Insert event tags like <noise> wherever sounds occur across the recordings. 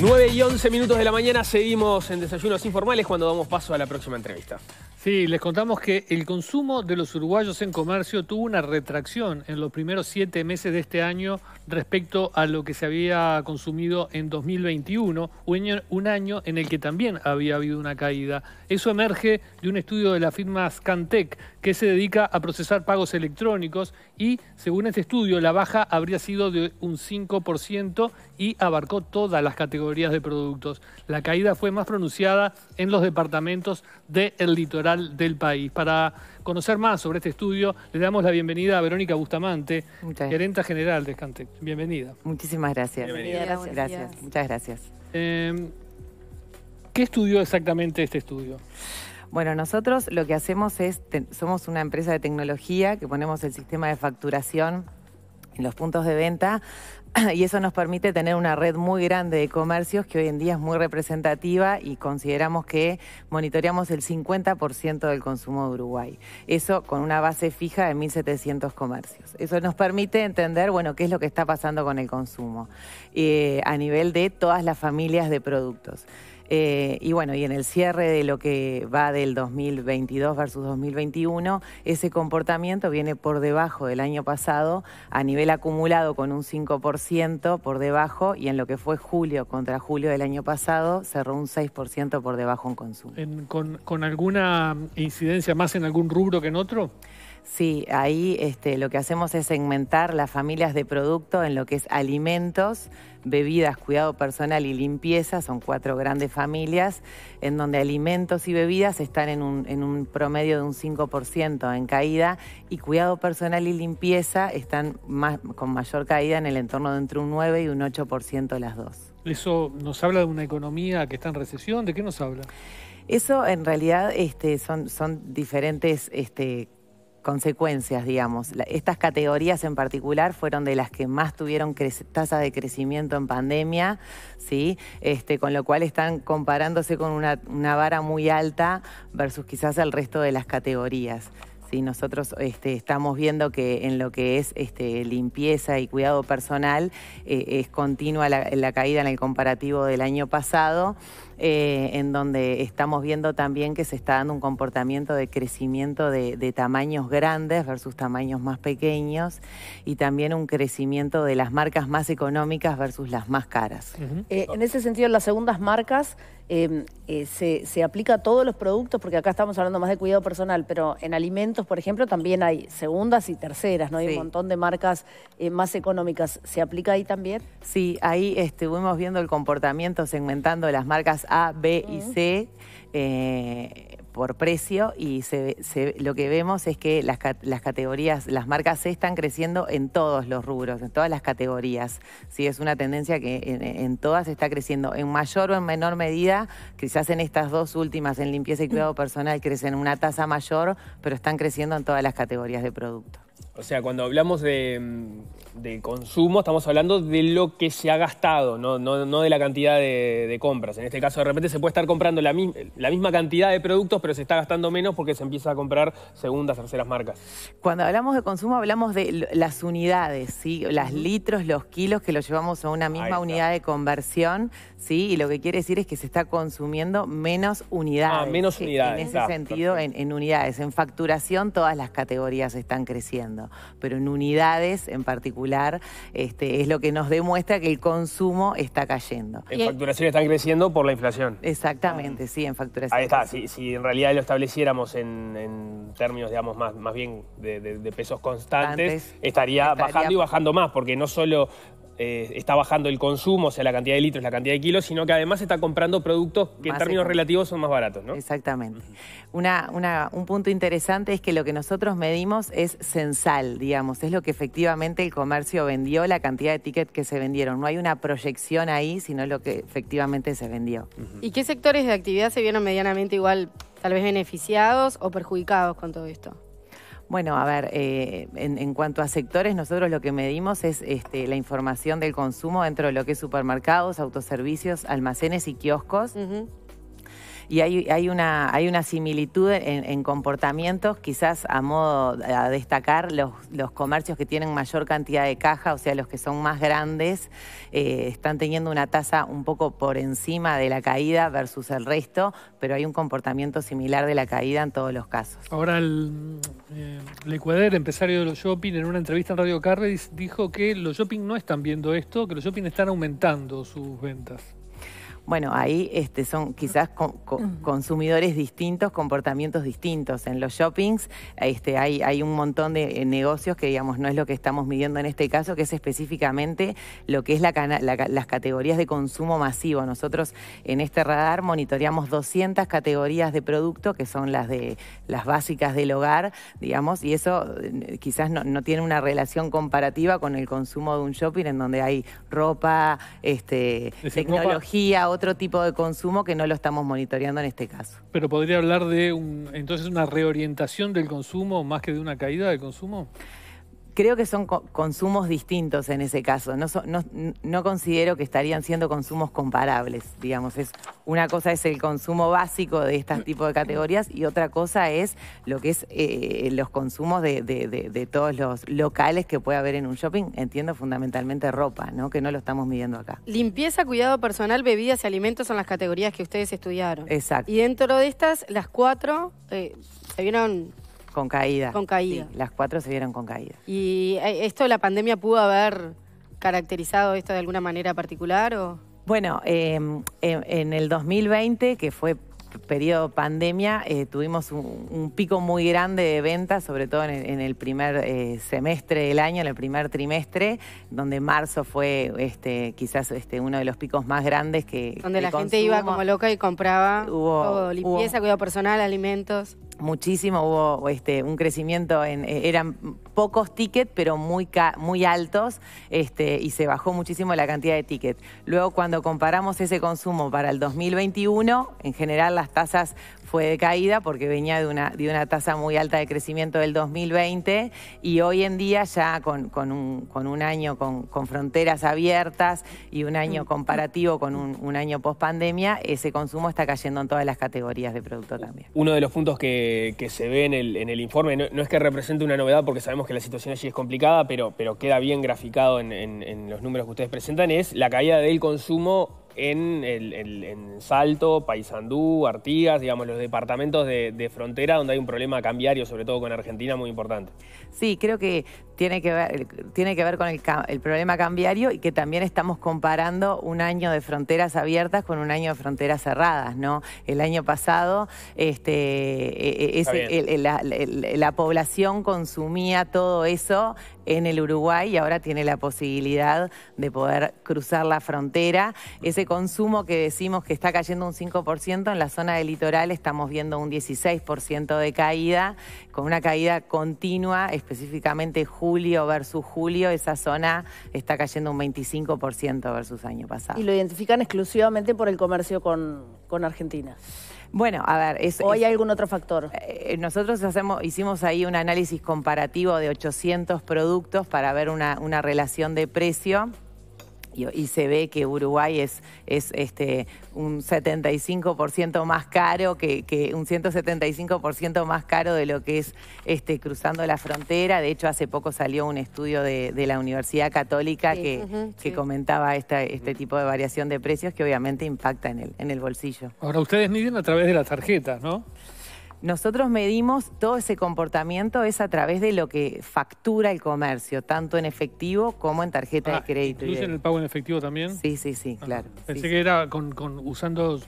9 y 11 minutos de la mañana seguimos en Desayunos Informales cuando damos paso a la próxima entrevista. Sí, les contamos que el consumo de los uruguayos en comercio tuvo una retracción en los primeros siete meses de este año respecto a lo que se había consumido en 2021, un año en el que también había habido una caída. Eso emerge de un estudio de la firma Scantec que se dedica a procesar pagos electrónicos y, según este estudio, la baja habría sido de un 5% y abarcó todas las categorías de productos. La caída fue más pronunciada en los departamentos del litoral del país. Para conocer más sobre este estudio, le damos la bienvenida a Verónica Bustamante, gerenta general de Scantec. Bienvenida. Muchísimas gracias. Bienvenida. Gracias. Muchas gracias. Eh, ¿Qué estudió exactamente este estudio? Bueno, nosotros lo que hacemos es, somos una empresa de tecnología que ponemos el sistema de facturación en los puntos de venta <clears throat> y eso nos permite tener una red muy grande de comercios que hoy en día es muy representativa y consideramos que monitoreamos el 50% del consumo de Uruguay. Eso con una base fija de 1.700 comercios. Eso nos permite entender, bueno, qué es lo que está pasando con el consumo eh, a nivel de todas las familias de productos. Eh, y bueno, y en el cierre de lo que va del 2022 versus 2021, ese comportamiento viene por debajo del año pasado a nivel acumulado con un 5% por debajo y en lo que fue julio contra julio del año pasado cerró un 6% por debajo en consumo. ¿Con alguna incidencia más en algún rubro que en otro? Sí, ahí este, lo que hacemos es segmentar las familias de producto en lo que es alimentos, bebidas, cuidado personal y limpieza, son cuatro grandes familias, en donde alimentos y bebidas están en un, en un promedio de un 5% en caída y cuidado personal y limpieza están más, con mayor caída en el entorno de entre un 9 y un 8% las dos. ¿Eso nos habla de una economía que está en recesión? ¿De qué nos habla? Eso en realidad este, son, diferentes este, consecuencias, digamos. Estas categorías en particular fueron de las que más tuvieron tasa de crecimiento en pandemia, ¿sí? Este, con lo cual están comparándose con una, vara muy alta versus quizás el resto de las categorías. Sí, nosotros este, estamos viendo que en lo que es este, limpieza y cuidado personal eh, es continua la caída en el comparativo del año pasado. Eh, en donde estamos viendo también que se está dando un comportamiento de crecimiento de, tamaños grandes versus tamaños más pequeños y también un crecimiento de las marcas más económicas versus las más caras. Eh, en ese sentido, las segundas marcas Em, eh, se, aplica a todos los productos, porque acá estamos hablando más de cuidado personal, pero en alimentos, por ejemplo, también hay segundas y terceras, ¿no? Hay un montón de marcas eh, más económicas. ¿Se aplica ahí también? Sí, ahí estuvimos viendo el comportamiento segmentando las marcas A, B y C. Eh, por precio y se, lo que vemos es que las, categorías, las marcas están creciendo en todos los rubros, en todas las categorías. Sí, es una tendencia que en, en todas está creciendo, en mayor o en menor medida, quizás en estas dos últimas, en limpieza y mm. cuidado personal, crecen una tasa mayor, pero están creciendo en todas las categorías de producto. O sea, cuando hablamos de de consumo, estamos hablando de lo que se ha gastado, no, de la cantidad de, compras. En este caso, de repente se puede estar comprando la, misma cantidad de productos, pero se está gastando menos porque se empieza a comprar segundas, terceras marcas. Cuando hablamos de consumo, hablamos de las unidades, ¿sí? las litros, los kilos que los llevamos a una misma unidad de conversión, ¿sí? y lo que quiere decir es que se está consumiendo menos unidades. Ah, menos e-, unidades. En ese sentido, en unidades. En facturación, todas las categorías están creciendo, pero en unidades en particular este, es lo que nos demuestra que el consumo está cayendo. En facturación están creciendo por la inflación. Exactamente, sí, en facturación. Ahí está, si, en realidad lo estableciéramos en, términos, digamos, más, bien de, pesos constantes, estaría, bajando y bajando más, porque no solo eh, está bajando el consumo, o sea, la cantidad de litros, la cantidad de kilos, sino que además está comprando productos que en términos relativos son más baratos, ¿no? Exactamente. un punto interesante es que lo que nosotros medimos es censal, digamos, es lo que efectivamente el comercio vendió, la cantidad de tickets que se vendieron. No hay una proyección ahí, sino lo que efectivamente se vendió. ¿Y qué sectores de actividad se vieron medianamente igual, tal vez beneficiados o perjudicados con todo esto? Bueno, a ver, eh, en, cuanto a sectores, nosotros lo que medimos es este, la información del consumo dentro de lo que es supermercados, autoservicios, almacenes y kioscos. Y hay, una, hay una similitud en, comportamientos, quizás a modo de destacar los, comercios que tienen mayor cantidad de caja, o sea, los que son más grandes, eh, están teniendo una tasa un poco por encima de la caída versus el resto, pero hay un comportamiento similar de la caída en todos los casos. Ahora, el, eh, empresario de los shopping, en una entrevista en Radio Carles, dijo que los shopping no están viendo esto, que los shopping están aumentando sus ventas. Bueno, ahí este, son quizás consumidores distintos, comportamientos distintos. En los shoppings este, hay, hay un montón de eh, negocios que, digamos, no es lo que estamos midiendo en este caso, que es específicamente lo que es la, las categorías de consumo masivo. Nosotros en este radar monitoreamos 200 categorías de producto, que son las, de, las básicas del hogar, digamos, y eso eh, quizás no, tiene una relación comparativa con el consumo de un shopping en donde hay ropa, este, tecnología, otro tipo de consumo que no lo estamos monitoreando en este caso. Pero podría hablar de un, entonces una reorientación del consumo más que de una caída del consumo. Creo que son consumos distintos en ese caso. No, no, considero que estarían siendo consumos comparables, digamos. Es, una cosa es el consumo básico de este tipo de categorías y otra cosa es lo que es eh, los consumos de, todos los locales que puede haber en un shopping. Entiendo fundamentalmente ropa, ¿no? que no lo estamos midiendo acá. Limpieza, cuidado personal, bebidas y alimentos son las categorías que ustedes estudiaron. Exacto. Y dentro de estas, las cuatro eh, se vieron con caída. Con caída. las cuatro se vieron con caída. ¿Y eh, esto la pandemia pudo haber caracterizado esto de alguna manera particular? O? Bueno, em, em, en, el 2020, que fue periodo pandemia, eh, tuvimos un, pico muy grande de ventas, sobre todo en, el primer eh, semestre del año, en el primer trimestre, donde marzo fue este, quizás este, uno de los picos más grandes que... Donde la gente iba como loca y compraba limpieza, cuidado personal, alimentos muchísimo, hubo este, un crecimiento en, eh, eran pocos tickets, pero muy, muy altos, este, y se bajó muchísimo la cantidad de tickets. Luego, cuando comparamos ese consumo para el 2021, en general las tasas fue de caída porque venía de una, de una tasa muy alta de crecimiento del 2020 y hoy en día ya con, un, año con, fronteras abiertas y un año mm. comparativo con un, año post pandemia, ese consumo está cayendo en todas las categorías de producto también. Uno de los puntos que, se ve en el, en el informe, no, es que represente una novedad porque sabemos que la situación allí es complicada, pero, pero queda bien graficado en los números que ustedes presentan, es la caída del consumo en, el, Salto, Paysandú, Artigas, digamos, los departamentos de, de, frontera donde hay un problema cambiario, sobre todo con Argentina, muy importante. Sí, creo que tiene que ver, tiene que ver con el, problema cambiario y que también estamos comparando un año de fronteras abiertas con un año de fronteras cerradas, ¿no? El año pasado este, e, e, la, población consumía todo eso en el Uruguay y ahora tiene la posibilidad de poder cruzar la frontera. Ese consumo que decimos que está cayendo un 5%, en la zona del litoral estamos viendo un 16% de caída, con una caída continua, específicamente junio julio versus julio, esa zona está cayendo un 25% versus año pasado. ¿Y lo identifican exclusivamente por el comercio con, con Argentina? Bueno, a ver, ¿O hay algún otro factor? Eh, nosotros hacemos, hicimos ahí un análisis comparativo de 800 productos para ver una, una relación de precio y, se ve que Uruguay es, es este, un 75% más caro, que, que un 175% más caro de lo que es este, cruzando la frontera. De hecho, hace poco salió un estudio de, la Universidad Católica que, que comentaba esta, este tipo de variación de precios que obviamente impacta en el, en el bolsillo. Ahora, ustedes miden a través de la tarjeta, ¿no? Nosotros medimos todo ese comportamiento es a través de lo que factura el comercio, tanto en efectivo como en tarjeta de ah, crédito. ¿Incluyen el pago en efectivo también? Sí, sí, sí, ah, claro. Pensé que era con, usando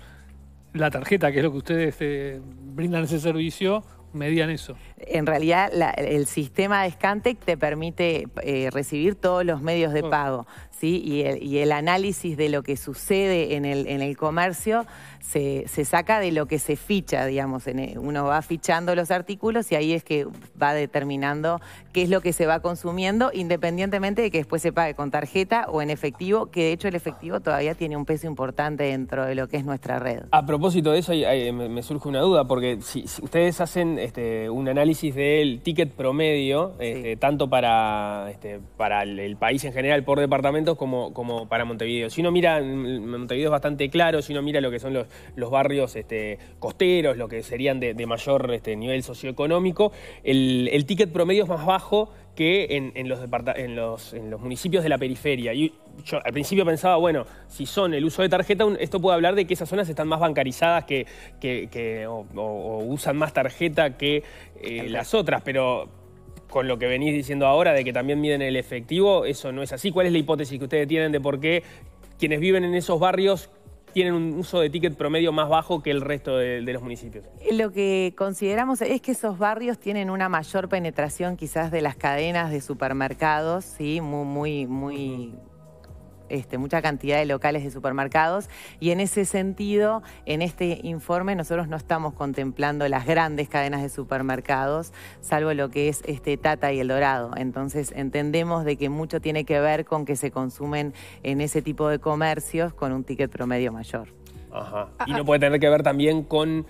la tarjeta, que es lo que ustedes eh, brindan ese servicio, medían eso en realidad el sistema de Scantec te permite eh, recibir todos los medios de pago, ¿sí? Y el, análisis de lo que sucede en el, comercio se, saca de lo que se ficha, digamos. Eh, uno va fichando los artículos y ahí es que va determinando qué es lo que se va consumiendo, independientemente de que después se pague con tarjeta o en efectivo, que de hecho el efectivo todavía tiene un peso importante dentro de lo que es nuestra red. A propósito de eso, me, surge una duda, porque si, ustedes hacen este, un análisis análisis del ticket promedio, este, tanto para, este, para el, país en general por departamentos como, como para Montevideo. Si uno mira, mm, Montevideo es bastante claro, si uno mira lo que son los, los barrios este, costeros, lo que serían de, mayor nivel socioeconómico, el, ticket promedio es más bajo que en, los en, en, los, municipios de la periferia. Y yo al principio pensaba, bueno, si son el uso de tarjeta, esto puede hablar de que esas zonas están más bancarizadas que, o, usan más tarjeta que las otras, pero con lo que venís diciendo ahora de que también miden el efectivo, eso no es así. ¿Cuál es la hipótesis que ustedes tienen de por qué quienes viven en esos barrios tienen un uso de ticket promedio más bajo que el resto de, de, los municipios. Lo que consideramos es que esos barrios tienen una mayor penetración quizás de las cadenas de supermercados, sí, muy, muy, muy este, mucha cantidad de locales de supermercados y en ese sentido, en este informe nosotros no estamos contemplando las grandes cadenas de supermercados, salvo lo que es este Tata y El Dorado. Entonces entendemos de que mucho tiene que ver con que se consumen en ese tipo de comercios con un ticket promedio mayor. Ajá. Ah, ah. Y no puede tener que ver también con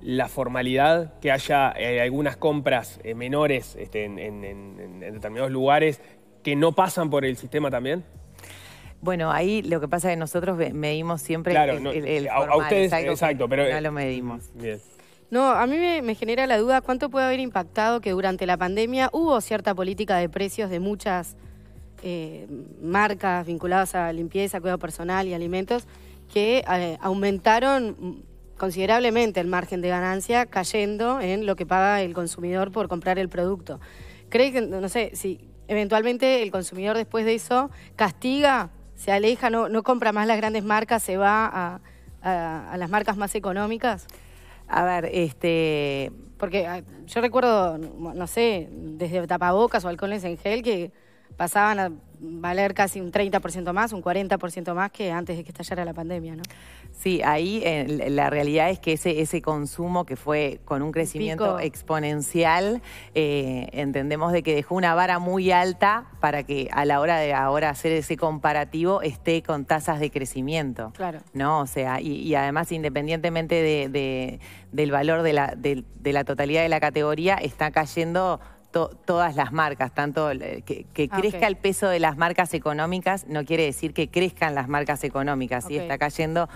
la formalidad, que haya eh, algunas compras eh, menores este, en determinados lugares que no pasan por el sistema también. Bueno, ahí lo que pasa es que nosotros medimos siempre el, a, ustedes, exacto, pero... No eh, lo medimos. No, a mí me, genera la duda cuánto puede haber impactado que durante la pandemia hubo cierta política de precios de muchas eh, marcas vinculadas a limpieza, cuidado personal y alimentos que eh, aumentaron considerablemente el margen de ganancia cayendo en lo que paga el consumidor por comprar el producto. ¿Cree que, no sé, si eventualmente el consumidor después de eso castiga se aleja, no, compra más las grandes marcas, se va a, las marcas más económicas? A ver, este... Porque ah, yo recuerdo, no sé, desde tapabocas o alcoholes en gel que pasaban a valer casi un 30% más, un 40% más que antes de que estallara la pandemia, ¿no? Sí, ahí eh, la realidad es que ese, ese consumo que fue con un crecimiento exponencial, eh, entendemos de que dejó una vara muy alta para que a la hora de ahora hacer ese comparativo esté con tasas de crecimiento. Claro. ¿No? O sea, y, además independientemente del valor de la, de la totalidad de la categoría, está cayendo todas las marcas, tanto eh, que, ah, crezca el peso de las marcas económicas no quiere decir que crezcan las marcas económicas, está cayendo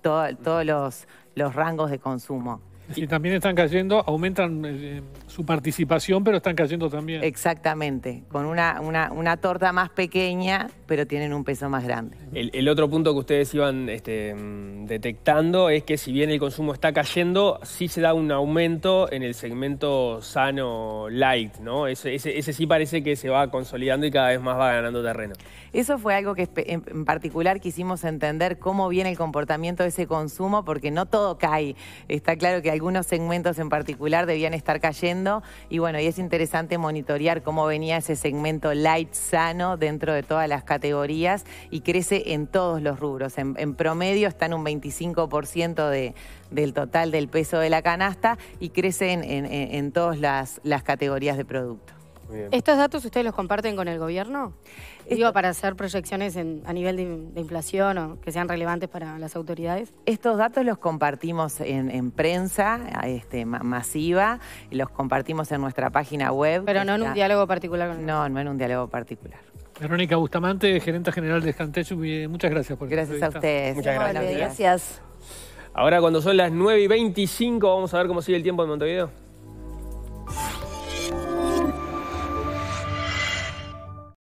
todos los rangos de consumo. Y también están cayendo, aumentan eh, su participación, pero están cayendo también. Exactamente, con una, una, torta más pequeña, pero tienen un peso más grande. El, otro punto que ustedes iban este, mm, detectando es que si bien el consumo está cayendo, sí se da un aumento en el segmento sano light, ¿no? Ese, ese sí parece que se va consolidando y cada vez más va ganando terreno. Eso fue algo que en particular quisimos entender cómo viene el comportamiento de ese consumo, porque no todo cae. Está claro que hay algunos segmentos en particular debían estar cayendo y bueno, y es interesante monitorear cómo venía ese segmento light sano dentro de todas las categorías y crece en todos los rubros. En, promedio está en un 25% del total del peso de la canasta y crece en, todas las, las categorías de productos. ¿Estos datos ustedes los comparten con el gobierno? Digo, para hacer proyecciones a nivel de, inflación o que sean relevantes para las autoridades. Estos datos los compartimos en, en prensa este, masiva, los compartimos en nuestra página web. Pero no en un diálogo particular con No, no en un diálogo particular. Verónica Bustamante, gerente general de Escantechu, muchas gracias por Gracias a ustedes. Muchas gracias. gracias. Ahora cuando son las 9 y 25 vamos a ver cómo sigue el tiempo en Montevideo.